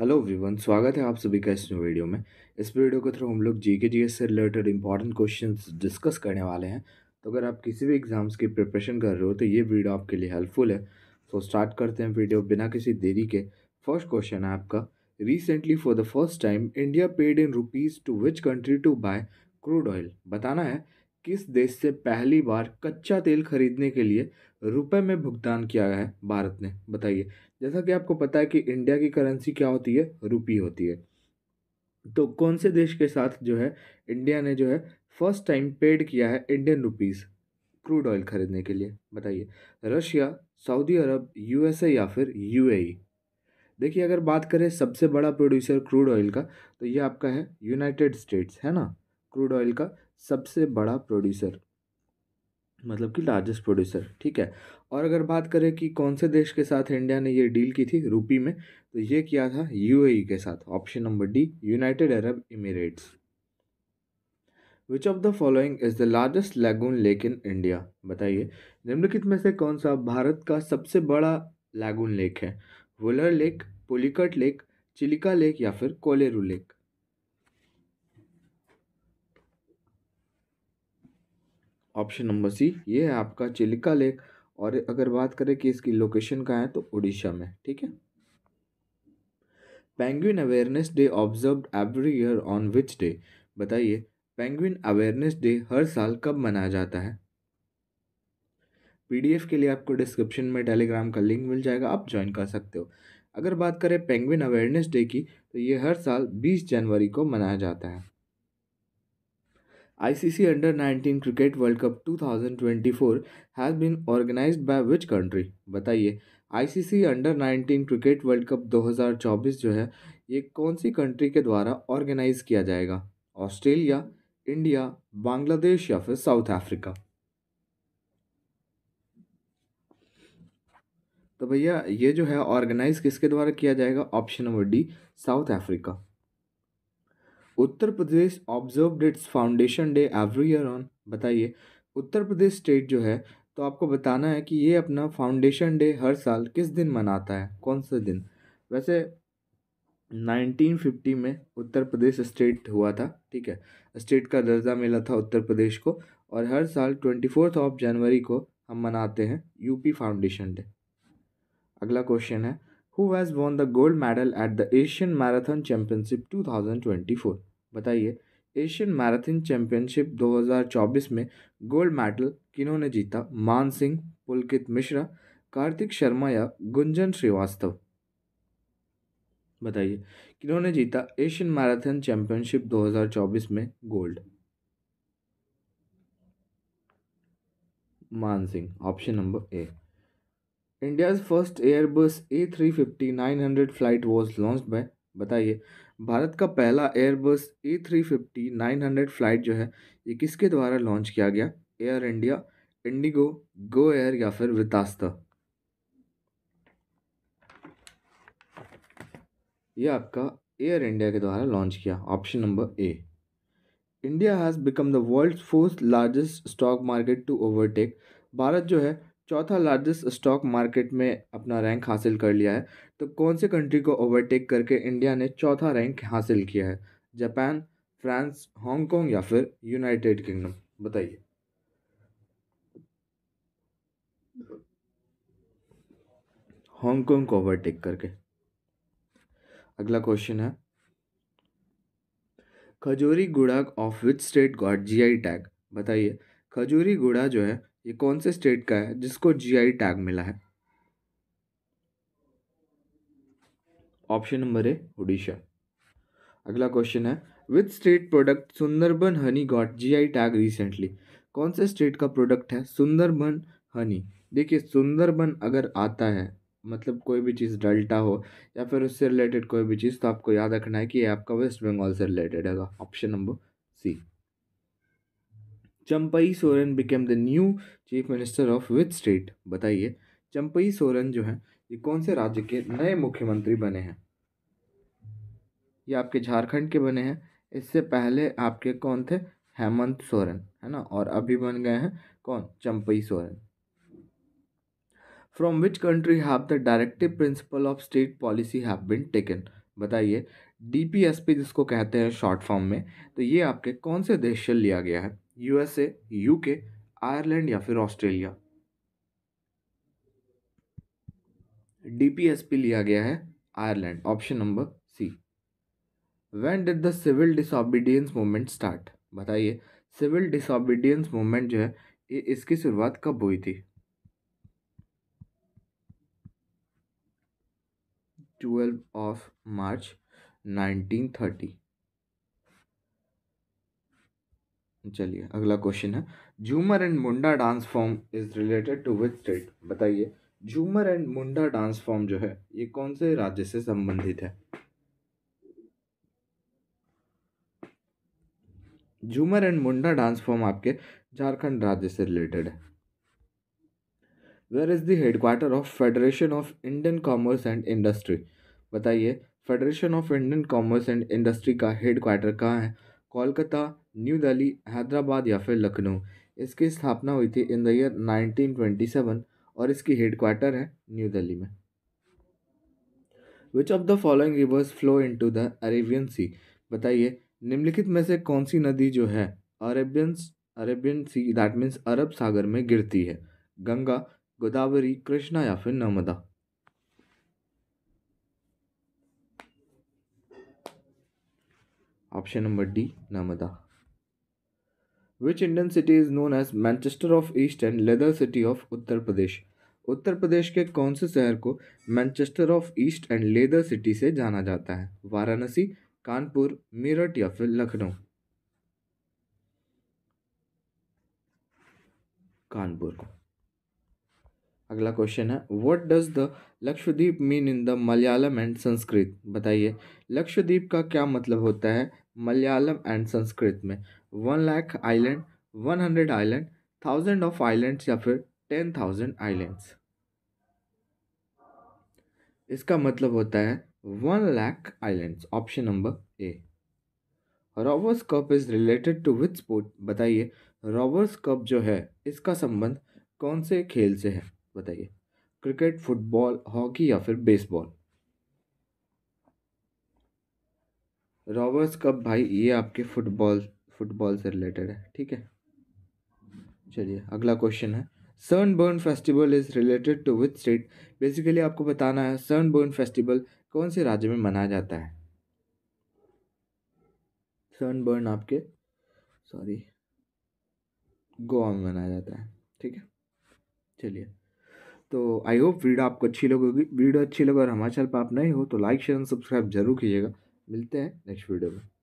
Hello everyone स्वागत है आप सभी का इस वीडियो में इस वीडियो के थ्रू हम लोग जीके जीएस से रिलेटेड इंपॉर्टेंट क्वेश्चंस डिस्कस करने वाले हैं तो अगर आप किसी भी एग्ज़ाम्स की प्रिपरेशन कर रहे हो तो ये वीडियो आपके लिए हेल्पफुल है सो so, स्टार्ट करते हैं वीडियो बिना किसी देरी के फर्स्ट क्वेश्चन है आपका recently for the first time India paid in rupees to which country to buy crude oil बताना है किस देश से पहली बार कच्चा तेल खरीदने के लिए रुपये में भुगतान किया है भारत ने बताइए जैसा कि आपको पता है कि इंडिया की करेंसी क्या होती है रुपी होती है तो कौन से देश के साथ जो है इंडिया ने जो है फर्स्ट टाइम पेड किया है इंडियन रुपीज़ क्रूड ऑयल खरीदने के लिए बताइए रशिया सऊदी अरब यूएसए या फिर यूएई e? देखिए अगर बात करें सबसे बड़ा प्रोड्यूसर क्रूड ऑयल का तो ये आपका है यूनाइटेड स्टेट्स है ना क्रूड ऑयल का सबसे बड़ा प्रोड्यूसर मतलब कि लार्जेस्ट प्रोड्यूसर ठीक है और अगर बात करें कि कौन से देश के साथ इंडिया ने ये डील की थी रूपी में तो ये किया था यूएई e के साथ option number D United Arab Emirates which of the following is the largest lagoon lake in India बताइए निम्नलिखित में से कौन सा भारत का सबसे बड़ा लैगून लेक है Wular lake Pulicat lake Chilika lake या फिर Kolleru lake option number C ये है आपका चिलिका लेक और अगर बात करें कि इसकी लोकेशन कहाँ है तो उड़ीसा में ठीक है penguin awareness day observe every year on which day बताइए पेंगुइन अवेयरनेस डे हर साल कब मनाया जाता है पीडीएफ के लिए आपको डिस्क्रिप्शन में टेलीग्राम का लिंक मिल जाएगा आप ज्वाइन कर सकते हो अगर बात करें पेंगुइन अवेयरनेस डे की तो ये हर साल 20 जनवरी को मनाया जाता है ICC Under 19 Cricket World Cup 2024 has been organized by which country? बताइए ICC Under 19 Cricket World Cup 2024 जो है ये कौन सी कंट्री के द्वारा ऑर्गेनाइज किया जाएगा ऑस्ट्रेलिया इंडिया बांग्लादेश या फिर साउथ अफ्रीका तो भैया ये जो है ऑर्गेनाइज किसके द्वारा किया जाएगा option number D South Africa Uttar Pradesh observe its foundation day every year on बताइए उत्तर प्रदेश स्टेट जो है तो आपको बताना है कि ये अपना फाउंडेशन डे हर साल किस दिन मनाता है कौन सा दिन वैसे 1950 में उत्तर प्रदेश स्टेट हुआ था ठीक है स्टेट का दर्जा मिला था उत्तर प्रदेश को और हर साल ट्वेंटी फोर्थ ऑफ जनवरी को हम मनाते हैं यूपी फाउंडेशन डे अगला क्वेश्चन है who has won the gold medal at the Asian Marathon Championship 2024 बताइए एशियन मैराथन चैंपियनशिप 2024 में गोल्ड मेडल किन्होंने जीता मान सिंह पुलकित मिश्रा कार्तिक शर्मा या गुंजन श्रीवास्तव बताइए किन्होंने जीता एशियन मैराथन चैंपियनशिप 2024 में gold Maan Singh option number A India's first Airbus A three fifty nine hundred flight was launch by बताइए भारत का पहला Airbus A three fifty nine hundred flight जो है ये किसके द्वारा लॉन्च किया गया एयर इंडिया इंडिगो गो एयर या फिर वितास्ता यह आपका एयर इंडिया के द्वारा लॉन्च किया option number A India has become the world fourth largest stock market to overtake Bharat जो है चौथा लार्जेस्ट स्टॉक मार्केट में अपना रैंक हासिल कर लिया है तो कौन से कंट्री को ओवरटेक करके इंडिया ने चौथा रैंक हासिल किया है जापान फ्रांस हांगकॉन्ग या फिर यूनाइटेड किंगडम बताइए हांगकॉन्ग को ओवरटेक करके अगला क्वेश्चन है Khajuri Guda of which state got GI tag बताइए खजूरी गुड़ा जो है ये कौन से स्टेट का है जिसको जीआई टैग मिला है ऑप्शन नंबर ए उड़ीसा अगला क्वेश्चन है with state product Sundarban honey got GI tag recently कौन से स्टेट का प्रोडक्ट है सुंदरबन हनी देखिए सुंदरबन अगर आता है मतलब कोई भी चीज़ डल्टा हो या फिर उससे रिलेटेड कोई भी चीज़ तो आपको याद रखना है कि ये आपका वेस्ट बंगाल से रिलेटेड है option number C Champai Soren became the new chief minister of which state बताइए चंपई सोरेन जो है ये कौन से राज्य के नए मुख्यमंत्री बने हैं ये आपके झारखंड के बने हैं इससे पहले आपके कौन थे हेमंत सोरेन है ना और अभी बन गए हैं कौन Champai Soren from which country have the directive principle of state policy have been taken बताइए डी पी एस पी जिसको कहते हैं शॉर्ट फॉर्म में तो ये आपके कौन से देश से लिया गया है यूएसए यूके आयरलैंड या फिर ऑस्ट्रेलिया डीपीएसपी लिया गया है Ireland option number C when did the civil disobedience movement start बताइए सिविल डिसऑबिडियंस मूवमेंट जो है ये इसकी शुरुआत कब हुई थी twelve of March nineteen thirty चलिए अगला क्वेश्चन है Jhumar and Munda dance form is related to which state बताइए Jhumar and Munda dance form जो है ये कौन से राज्य से संबंधित है Jhumar and Munda dance form आपके झारखंड राज्य से रिलेटेड है where is the headquarter of Federation of Indian Commerce and Industry बताइए Federation of Indian Commerce and Industry का हेडक्वार्टर कहाँ है कोलकाता न्यू दिल्ली हैदराबाद या फिर लखनऊ इसकी स्थापना हुई थी इन द ईयर 1927 और इसकी हेडक्वार्टर है न्यू दिल्ली में which of the following rivers flow into the Arabian sea बताइए निम्नलिखित में से कौन सी नदी जो है Arabian Arabian sea that means अरब सागर में गिरती है गंगा गोदावरी कृष्णा या फिर Narmada option number D Narmada which Indian city is known as Manchester of East and leather city of Uttar Pradesh Uttar Pradesh के कौन से शहर को Manchester of East and leather city से जाना जाता है वाराणसी कानपुर मेरठ या फिर लखनऊ कानपुर को अगला क्वेश्चन है what does the Lakshadweep mean in the Malayalam and Sanskrit बताइए लक्षद्वीप का क्या मतलब होता है मलयालम एंड संस्कृत में one lakh island one hundred island thousand of islands या फिर टेन थाउजेंड आइलैंड्स इसका मतलब होता है one lakh islands option number A Roberts cup is related to with sport बताइए रॉबर्स कप जो है इसका संबंध कौन से खेल से है बताइए क्रिकेट फुटबॉल हॉकी या फिर बेसबॉल रॉबर्ट्स कप भाई ये आपके फुटबॉल फुटबॉल से रिलेटेड है ठीक है चलिए अगला क्वेश्चन है Sunburn festival is related to with state basically आपको बताना है सर्न बर्न फेस्टिवल कौन से राज्य में मनाया जाता है सर्न बर्न आपके सॉरी गोवा में मनाया जाता है ठीक है चलिए तो आई होप वीडियो आपको अच्छी लगेगी वीडियो अच्छी लगे और हमारे चैनल पर आप नए हो तो लाइक शेयर एंड सब्सक्राइब जरूर कीजिएगा मिलते हैं नेक्स्ट वीडियो में